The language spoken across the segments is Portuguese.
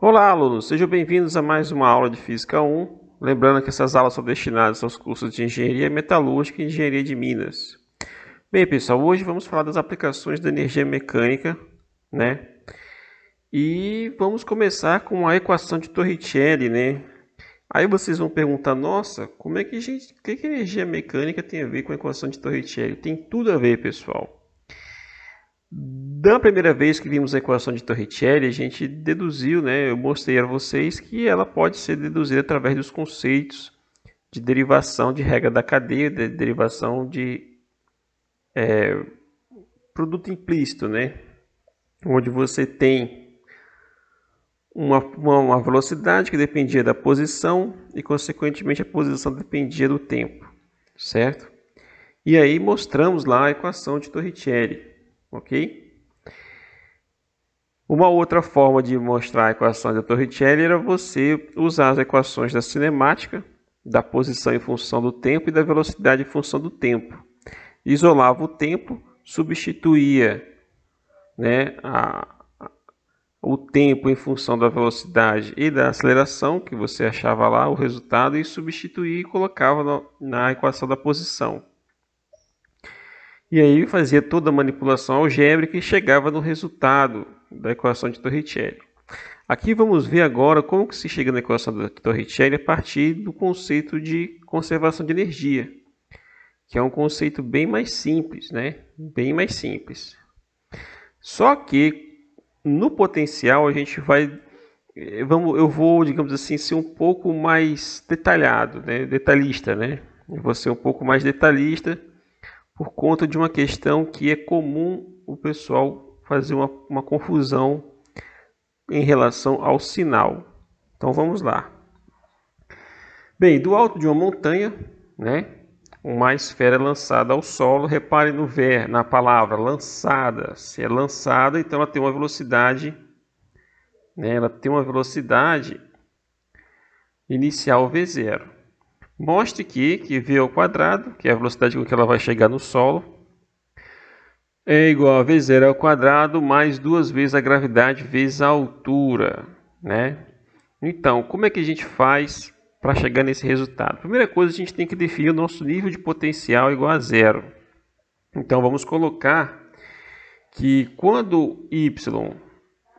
Olá, alunos! Sejam bem-vindos a mais uma aula de Física 1. Lembrando que essas aulas são destinadas aos cursos de Engenharia Metalúrgica e Engenharia de Minas. Bem, pessoal, hoje vamos falar das aplicações da energia mecânica, né? E vamos começar com a equação de Torricelli, né? Aí vocês vão perguntar: "Nossa, como é que gente, que, que energia mecânica tem a ver com a equação de Torricelli?" Tem tudo a ver, pessoal. Da primeira vez que vimos a equação de Torricelli, a gente deduziu, né, eu mostrei a vocês que ela pode ser deduzida através dos conceitos de derivação de regra da cadeia, de derivação de é, produto implícito, né, onde você tem uma, uma, uma, velocidade que dependia da posição e, consequentemente, a posição dependia do tempo, certo? E aí mostramos lá a equação de Torricelli, ok? Uma outra forma de mostrar a equação da Torricelli era você usar as equações da cinemática, da posição em função do tempo e da velocidade em função do tempo. Isolava o tempo, substituía né, a, o tempo em função da velocidade e da aceleração que você achava lá, o resultado, e substituía e colocava no, na equação da posição. E aí fazia toda a manipulação algébrica e chegava no resultado da equação de Torricelli. Aqui vamos ver agora como que se chega na equação de Torricelli a partir do conceito de conservação de energia, que é um conceito bem mais simples, né? Bem mais simples. Só que no potencial a gente vai eh, vamos eu vou, digamos assim, ser um pouco mais detalhado, né? Detalhista, né? Eu vou ser um pouco mais detalhista por conta de uma questão que é comum o pessoal fazer uma, uma confusão em relação ao sinal. Então vamos lá. Bem, do alto de uma montanha, né, uma esfera lançada ao solo, repare no ver, na palavra lançada, se é lançada, então ela tem uma velocidade, né, ela tem uma velocidade inicial v0. Mostre que, que v ao quadrado, que é a velocidade com que ela vai chegar no solo, é igual a V0 ao quadrado mais duas vezes a gravidade vezes a altura, né? Então, como é que a gente faz para chegar nesse resultado? Primeira coisa, a gente tem que definir o nosso nível de potencial igual a zero. Então, vamos colocar que quando y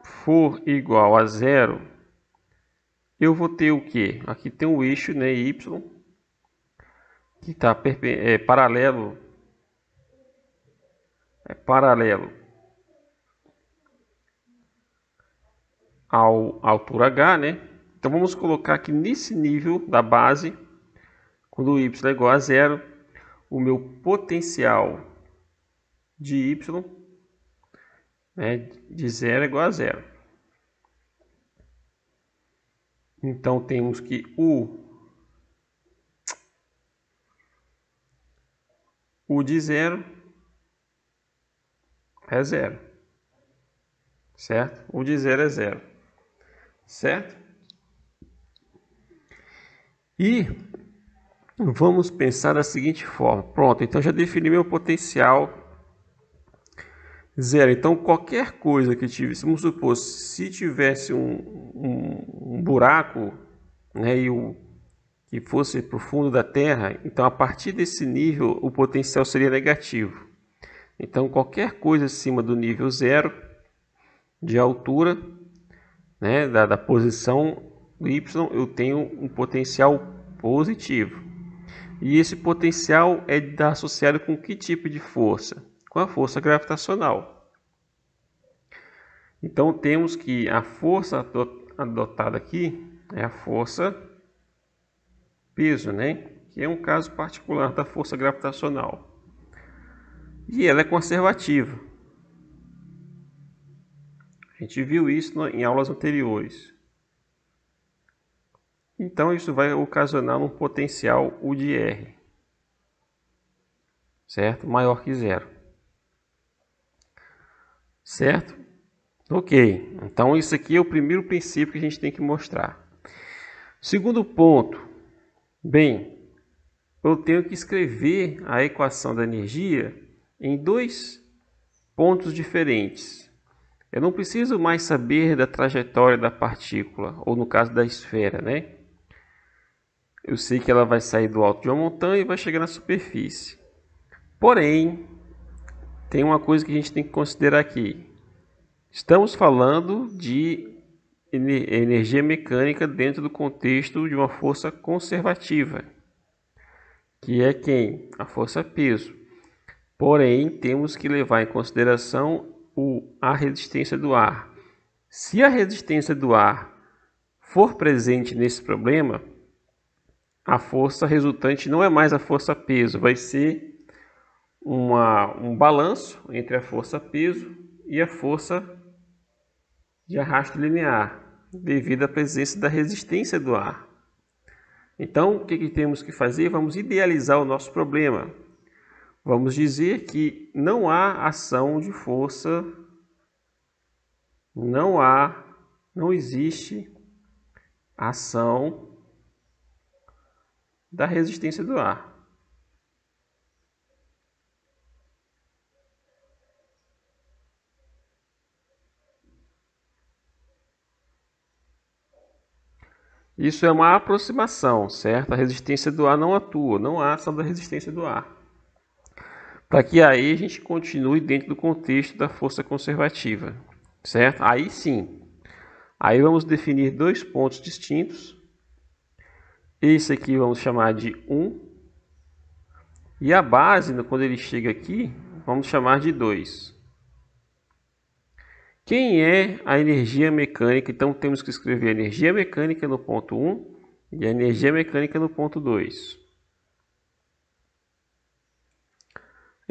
for igual a zero, eu vou ter o que? Aqui tem um eixo, né, y, que está é, paralelo é paralelo ao altura h, né? Então vamos colocar aqui nesse nível da base, quando y é igual a zero, o meu potencial de y né, de zero é igual a zero. Então temos que u u de zero é zero. Certo? O de zero é zero. Certo? E vamos pensar da seguinte forma. Pronto, então já defini meu potencial zero. Então qualquer coisa que tivesse, vamos supor, se tivesse um, um, um buraco né, e o, que fosse para o fundo da Terra, então a partir desse nível o potencial seria negativo. Então, qualquer coisa acima do nível zero de altura, né, da, da posição Y, eu tenho um potencial positivo. E esse potencial é associado com que tipo de força? Com a força gravitacional. Então temos que a força adotada aqui é a força peso, né? Que é um caso particular da força gravitacional e ela é conservativa. A gente viu isso em aulas anteriores. Então isso vai ocasionar um potencial U de R, certo? Maior que zero, certo? Ok, então isso aqui é o primeiro princípio que a gente tem que mostrar. Segundo ponto, bem, eu tenho que escrever a equação da energia em dois pontos diferentes. Eu não preciso mais saber da trajetória da partícula, ou no caso da esfera, né? Eu sei que ela vai sair do alto de uma montanha e vai chegar na superfície. Porém, tem uma coisa que a gente tem que considerar aqui. Estamos falando de energia mecânica dentro do contexto de uma força conservativa, que é quem? A força peso. Porém, temos que levar em consideração o, a resistência do ar. Se a resistência do ar for presente nesse problema, a força resultante não é mais a força peso, vai ser uma, um balanço entre a força peso e a força de arrasto linear, devido à presença da resistência do ar. Então, o que, que temos que fazer? Vamos idealizar o nosso problema. Vamos dizer que não há ação de força, não há, não existe ação da resistência do ar. Isso é uma aproximação, certo? A resistência do ar não atua, não há ação da resistência do ar para que aí a gente continue dentro do contexto da força conservativa, certo? Aí sim, aí vamos definir dois pontos distintos. Esse aqui vamos chamar de 1 e a base, quando ele chega aqui, vamos chamar de 2. Quem é a energia mecânica? Então temos que escrever a energia mecânica no ponto 1 e a energia mecânica no ponto 2.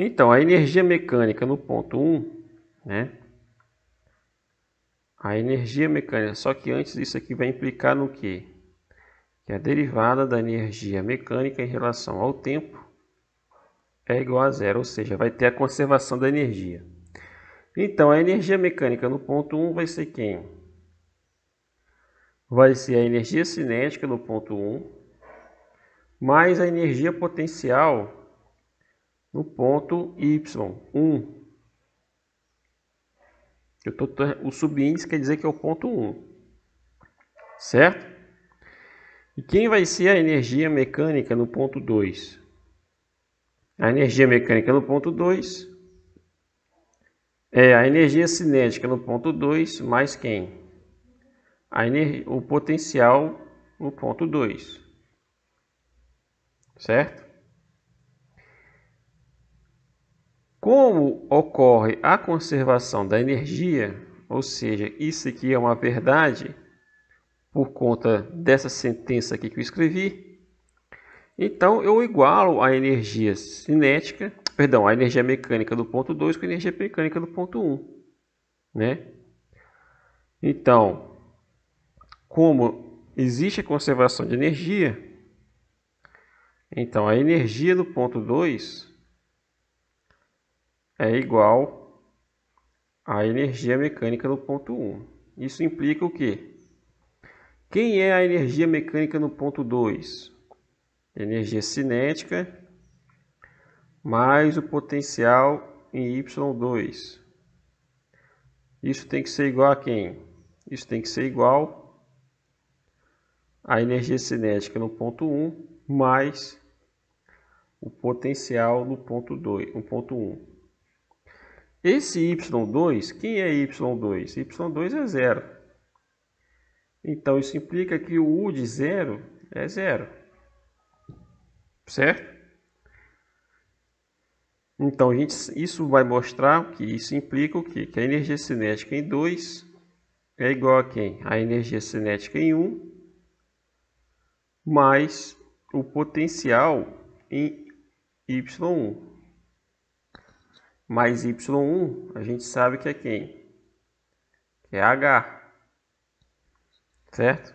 Então, a energia mecânica no ponto 1, né? A energia mecânica, só que antes isso aqui vai implicar no quê? Que a derivada da energia mecânica em relação ao tempo é igual a zero, ou seja, vai ter a conservação da energia. Então, a energia mecânica no ponto 1 vai ser quem? Vai ser a energia cinética no ponto 1 mais a energia potencial no ponto y 1 eu tô, o subíndice quer dizer que é o ponto 1 certo e quem vai ser a energia mecânica no ponto 2 a energia mecânica no ponto 2 é a energia cinética no ponto 2 mais quem a o potencial no ponto 2 certo Como ocorre a conservação da energia, ou seja, isso aqui é uma verdade por conta dessa sentença aqui que eu escrevi, então eu igualo a energia cinética, perdão, a energia mecânica do ponto 2 com a energia mecânica do ponto 1, um, né? Então, como existe a conservação de energia, então a energia do ponto 2 é igual à energia mecânica no ponto 1. Isso implica o quê? Quem é a energia mecânica no ponto 2? Energia cinética mais o potencial em Y2. Isso tem que ser igual a quem? Isso tem que ser igual à energia cinética no ponto 1 mais o potencial no ponto 2, no ponto 1. Esse y2, quem é y2? y2 é zero. Então, isso implica que o u de zero é zero. Certo? Então, gente, isso vai mostrar que isso implica o quê? Que a energia cinética em 2 é igual a quem? A energia cinética em 1 um, mais o potencial em y1 mais y1, a gente sabe que é quem? Que é h. Certo?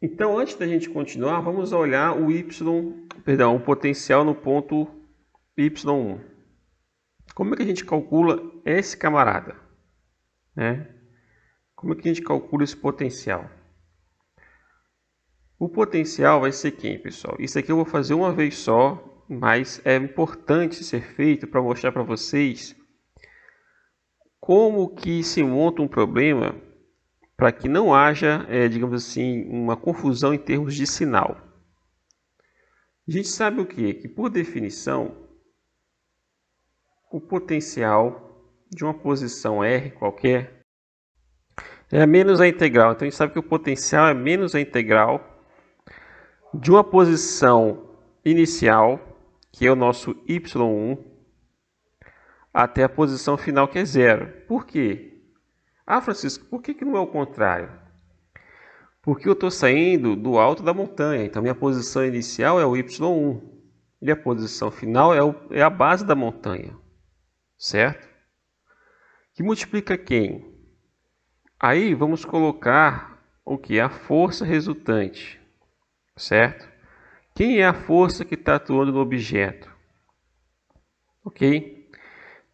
Então, antes da gente continuar, vamos olhar o y, perdão, o potencial no ponto y1. Como é que a gente calcula esse camarada? Né? Como é que a gente calcula esse potencial? O potencial vai ser quem, pessoal? Isso aqui eu vou fazer uma vez só mas é importante ser feito para mostrar para vocês como que se monta um problema para que não haja, é, digamos assim, uma confusão em termos de sinal. A gente sabe o que? Que por definição, o potencial de uma posição R qualquer é menos a integral. Então a gente sabe que o potencial é menos a integral de uma posição inicial que é o nosso y1, até a posição final, que é zero. Por quê? Ah, Francisco, por que, que não é o contrário? Porque eu estou saindo do alto da montanha, então minha posição inicial é o y1 e a posição final é, o, é a base da montanha, certo? Que multiplica quem? Aí vamos colocar o que? A força resultante, certo? Quem é a força que está atuando no objeto? Ok?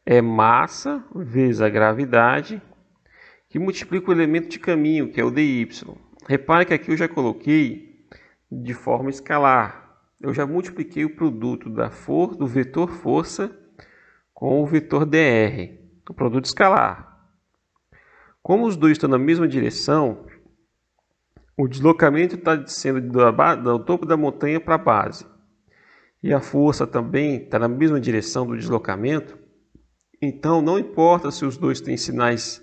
É massa vezes a gravidade que multiplica o elemento de caminho, que é o dy. Repare que aqui eu já coloquei de forma escalar. Eu já multipliquei o produto da for, do vetor força com o vetor dr, o produto escalar. Como os dois estão na mesma direção, o deslocamento está sendo do, topo da montanha para a base. E a força também está na mesma direção do deslocamento. Então, não importa se os dois têm sinais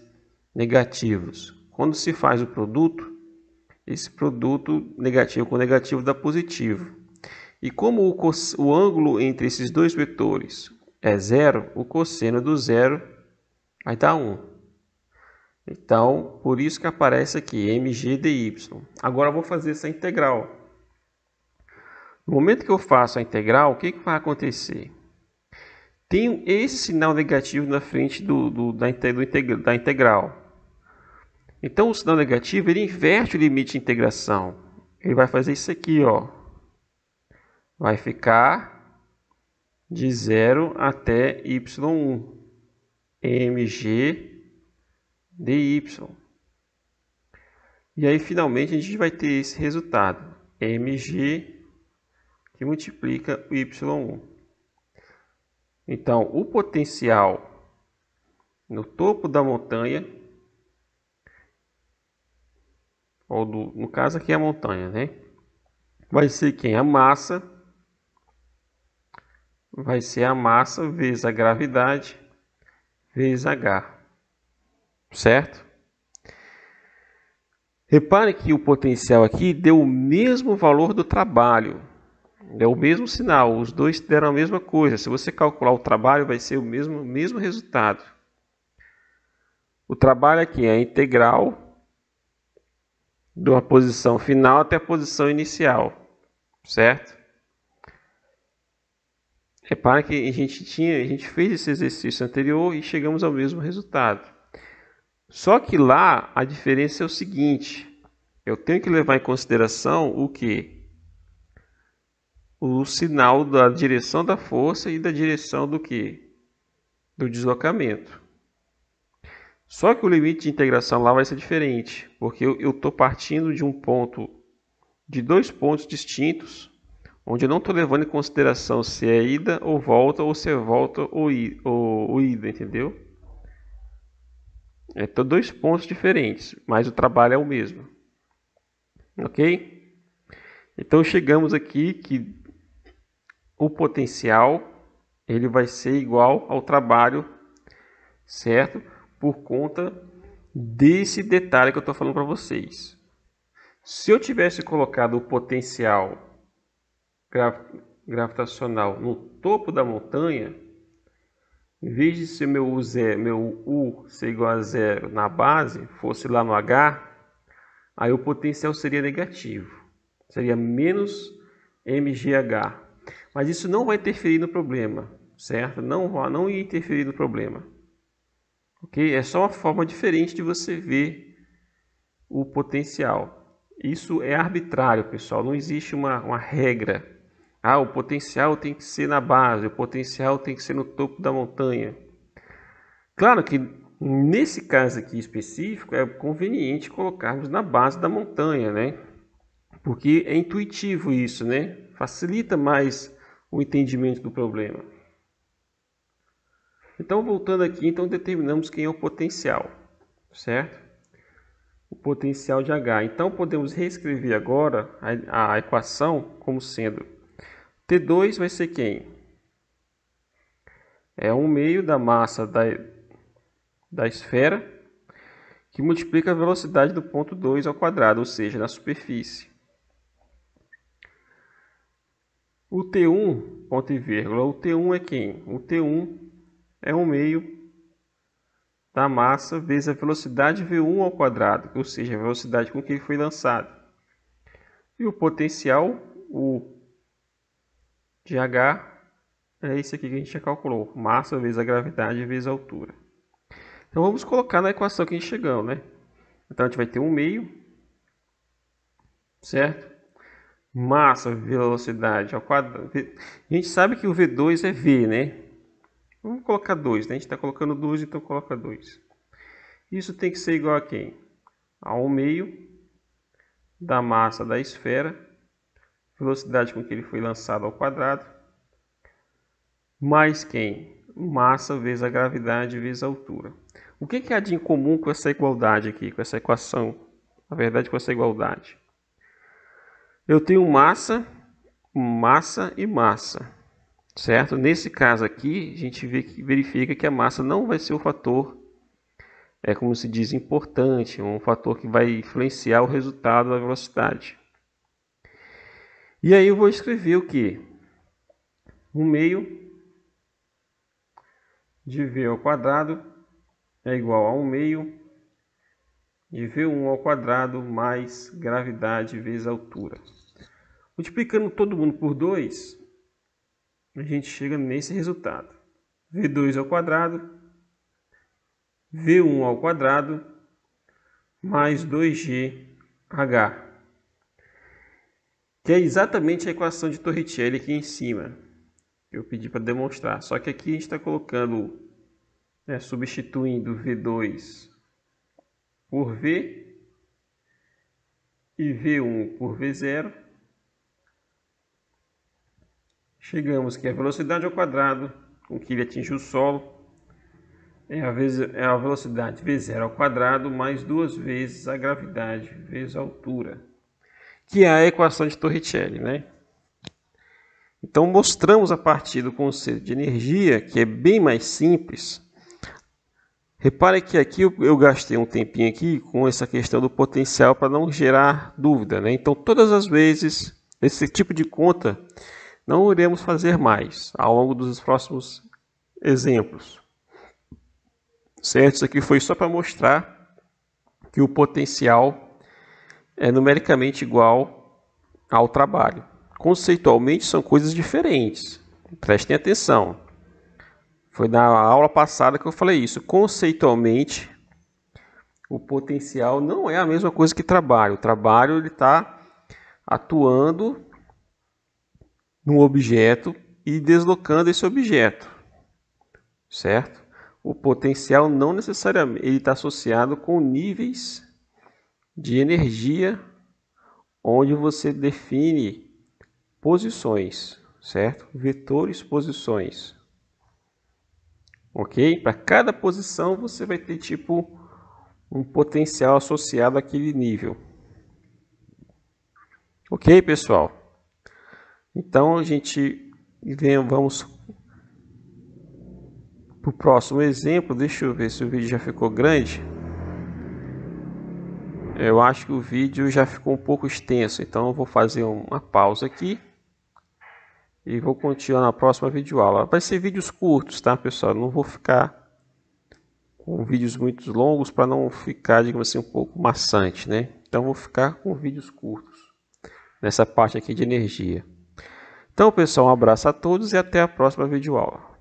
negativos. Quando se faz o produto, esse produto negativo com negativo dá positivo. E como o, o ângulo entre esses dois vetores é zero, o cosseno do zero vai dar 1. Um. Então, por isso que aparece aqui mg dy. Agora vou fazer essa integral. No momento que eu faço a integral, o que, que vai acontecer? Tenho esse sinal negativo na frente do, do, da, do, da integral. Então, o sinal negativo ele inverte o limite de integração. Ele vai fazer isso aqui, ó. Vai ficar de 0 até y1 mg dy. E aí, finalmente, a gente vai ter esse resultado, mg, que multiplica o y1. Então, o potencial no topo da montanha, ou do, no caso aqui é a montanha, né? Vai ser quem? A massa. Vai ser a massa vezes a gravidade vezes H certo? Repare que o potencial aqui deu o mesmo valor do trabalho. É o mesmo sinal, os dois deram a mesma coisa. Se você calcular o trabalho, vai ser o mesmo, mesmo resultado. O trabalho aqui é a integral da posição final até a posição inicial, certo? Repare que a gente, tinha, a gente fez esse exercício anterior e chegamos ao mesmo resultado. Só que lá a diferença é o seguinte: eu tenho que levar em consideração o que? O sinal da direção da força e da direção do que? Do deslocamento. Só que o limite de integração lá vai ser diferente, porque eu estou partindo de um ponto, de dois pontos distintos, onde eu não estou levando em consideração se é ida ou volta, ou se é volta ou, ou, ou ida, entendeu? Então, dois pontos diferentes, mas o trabalho é o mesmo. Ok? Então, chegamos aqui que o potencial ele vai ser igual ao trabalho, certo? Por conta desse detalhe que eu estou falando para vocês. Se eu tivesse colocado o potencial gravitacional no topo da montanha, em vez de ser meu U, zero, meu U ser igual a zero na base, fosse lá no H, aí o potencial seria negativo. Seria menos MGH. Mas isso não vai interferir no problema, certo? Não, não ia interferir no problema. Ok? É só uma forma diferente de você ver o potencial. Isso é arbitrário, pessoal. Não existe uma, uma regra ah, o potencial tem que ser na base, o potencial tem que ser no topo da montanha. Claro que nesse caso aqui específico é conveniente colocarmos na base da montanha, né? Porque é intuitivo isso, né? Facilita mais o entendimento do problema. Então, voltando aqui, então determinamos quem é o potencial, certo? O potencial de H. Então, podemos reescrever agora a, a equação como sendo T2 vai ser quem? É um meio da massa da, da esfera que multiplica a velocidade do ponto 2 ao quadrado, ou seja, na superfície. O T1, ponto e vírgula, o T1 é quem? O T1 é um meio da massa vezes a velocidade V1 ao quadrado, ou seja, a velocidade com que ele foi lançado. E o potencial, o de H é isso aqui que a gente já calculou, massa vezes a gravidade vezes a altura. Então vamos colocar na equação que a gente chegou, né? Então a gente vai ter 1 meio, certo? Massa, velocidade ao quadrado. A gente sabe que o V2 é V, né? Vamos colocar 2, né? A gente está colocando 2, então coloca 2. Isso tem que ser igual a quem? A 1 meio da massa da esfera velocidade com que ele foi lançado ao quadrado, mais quem? Massa vezes a gravidade vezes a altura. O que, que há de incomum com essa igualdade aqui, com essa equação? Na verdade, é com essa igualdade. Eu tenho massa, massa e massa, certo? Nesse caso aqui, a gente vê que, verifica que a massa não vai ser o fator, é como se diz, importante, um fator que vai influenciar o resultado da velocidade. E aí eu vou escrever o que? O meio de V ao quadrado é igual a 1 meio de V1 ao quadrado mais gravidade vezes altura. Multiplicando todo mundo por 2, a gente chega nesse resultado. V2 ao quadrado, V1 ao quadrado, mais 2GH que é exatamente a equação de Torricelli aqui em cima. Eu pedi para demonstrar. Só que aqui a gente está colocando, né, substituindo V2 por V e V1 por V0. Chegamos que a velocidade ao quadrado com que ele atinge o solo é a, vez, é a velocidade V0 ao quadrado mais duas vezes a gravidade vezes a altura que é a equação de Torricelli. Né? Então, mostramos a partir do conceito de energia, que é bem mais simples. Repare que aqui eu, eu gastei um tempinho aqui com essa questão do potencial para não gerar dúvida. Né? Então, todas as vezes, esse tipo de conta não iremos fazer mais ao longo dos próximos exemplos. Certo? Isso aqui foi só para mostrar que o potencial é numericamente igual ao trabalho. Conceitualmente são coisas diferentes. Prestem atenção. Foi na aula passada que eu falei isso. Conceitualmente, o potencial não é a mesma coisa que trabalho. O trabalho ele está atuando num objeto e deslocando esse objeto, certo? O potencial não necessariamente ele está associado com níveis de energia, onde você define posições, certo? Vetores, posições. Ok? Para cada posição você vai ter tipo um potencial associado àquele nível. Ok, pessoal? Então a gente vamos para o próximo exemplo. Deixa eu ver se o vídeo já ficou grande. Eu acho que o vídeo já ficou um pouco extenso, então eu vou fazer uma pausa aqui e vou continuar na próxima videoaula. Vai ser vídeos curtos, tá, pessoal? não vou ficar com vídeos muito longos para não ficar, digamos assim, um pouco maçante, né? Então vou ficar com vídeos curtos nessa parte aqui de energia. Então, pessoal, um abraço a todos e até a próxima videoaula.